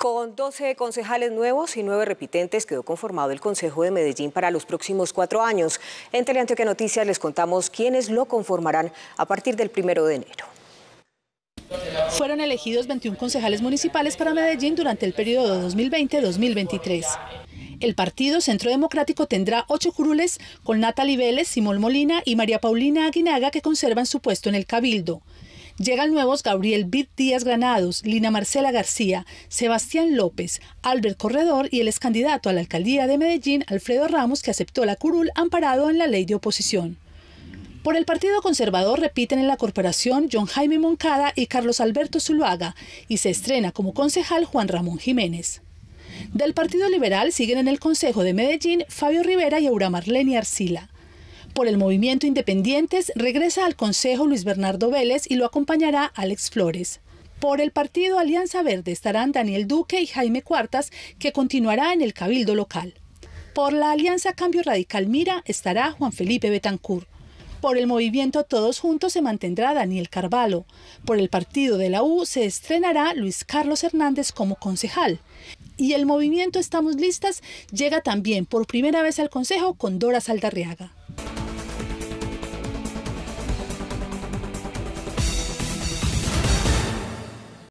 Con 12 concejales nuevos y 9 repitentes quedó conformado el Consejo de Medellín para los próximos cuatro años. En Teleantioquia Noticias les contamos quiénes lo conformarán a partir del primero de enero. Fueron elegidos 21 concejales municipales para Medellín durante el periodo 2020-2023. El partido Centro Democrático tendrá ocho curules con Natalie Vélez, Simón Molina y María Paulina Aguinaga que conservan su puesto en el Cabildo. Llegan nuevos Gabriel vid Díaz Granados, Lina Marcela García, Sebastián López, Albert Corredor y el ex candidato a la alcaldía de Medellín, Alfredo Ramos, que aceptó la curul amparado en la ley de oposición. Por el Partido Conservador repiten en la corporación John Jaime Moncada y Carlos Alberto Zuluaga y se estrena como concejal Juan Ramón Jiménez. Del Partido Liberal siguen en el Consejo de Medellín Fabio Rivera y Aura Marlene Arcila. Por el movimiento Independientes regresa al Consejo Luis Bernardo Vélez y lo acompañará Alex Flores. Por el partido Alianza Verde estarán Daniel Duque y Jaime Cuartas, que continuará en el Cabildo local. Por la Alianza Cambio Radical Mira estará Juan Felipe Betancur. Por el movimiento Todos Juntos se mantendrá Daniel Carvalho. Por el partido de la U se estrenará Luis Carlos Hernández como concejal. Y el movimiento Estamos Listas llega también por primera vez al Consejo con Dora Saldarriaga.